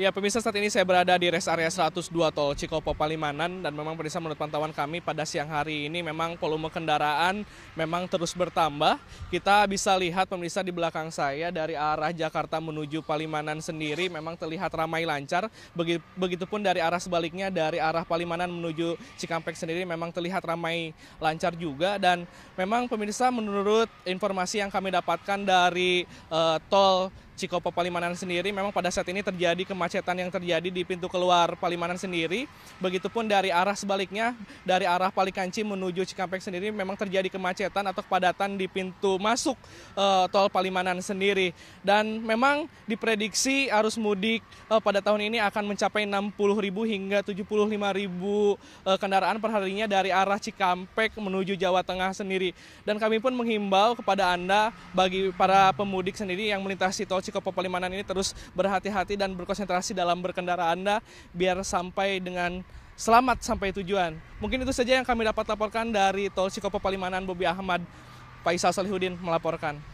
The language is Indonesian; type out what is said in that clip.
Ya, pemirsa saat ini saya berada di rest area 102 tol Cikopo Palimanan dan memang pemirsa menurut pantauan kami pada siang hari ini memang volume kendaraan memang terus bertambah. Kita bisa lihat pemirsa di belakang saya dari arah Jakarta menuju Palimanan sendiri memang terlihat ramai lancar. Begitupun dari arah sebaliknya dari arah Palimanan menuju Cikampek sendiri memang terlihat ramai lancar juga dan memang pemirsa menurut informasi yang kami dapatkan dari uh, tol Cikopo Palimanan sendiri memang pada saat ini terjadi kemacetan yang terjadi di pintu keluar Palimanan sendiri. Begitupun dari arah sebaliknya dari arah Palikanci menuju Cikampek sendiri memang terjadi kemacetan atau kepadatan di pintu masuk e, tol Palimanan sendiri. Dan memang diprediksi arus mudik e, pada tahun ini akan mencapai 60.000 hingga 75.000 e, eh, kendaraan perharinya dari arah Cikampek menuju Jawa Tengah sendiri. Dan kami pun menghimbau kepada Anda bagi para pemudik sendiri yang melintasi tol Cikampek Cikopo Palimanan ini terus berhati-hati dan berkonsentrasi dalam berkendara Anda biar sampai dengan selamat sampai tujuan. Mungkin itu saja yang kami dapat laporkan dari Tol Cikopo Palimanan Bobi Ahmad. Faisal Salihuddin melaporkan.